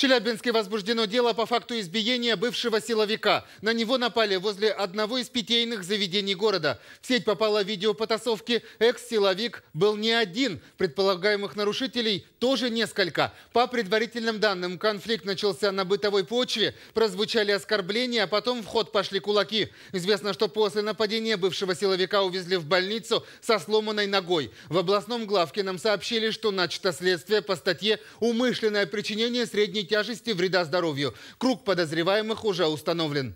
Челябинске возбуждено дело по факту избиения бывшего силовика. На него напали возле одного из питейных заведений города. В сеть попало видео потасовки. Экс-силовик был не один. Предполагаемых нарушителей тоже несколько. По предварительным данным, конфликт начался на бытовой почве. Прозвучали оскорбления, а потом в ход пошли кулаки. Известно, что после нападения бывшего силовика увезли в больницу со сломанной ногой. В областном главке нам сообщили, что начато следствие по статье «Умышленное причинение средней тяжести вреда здоровью. Круг подозреваемых уже установлен.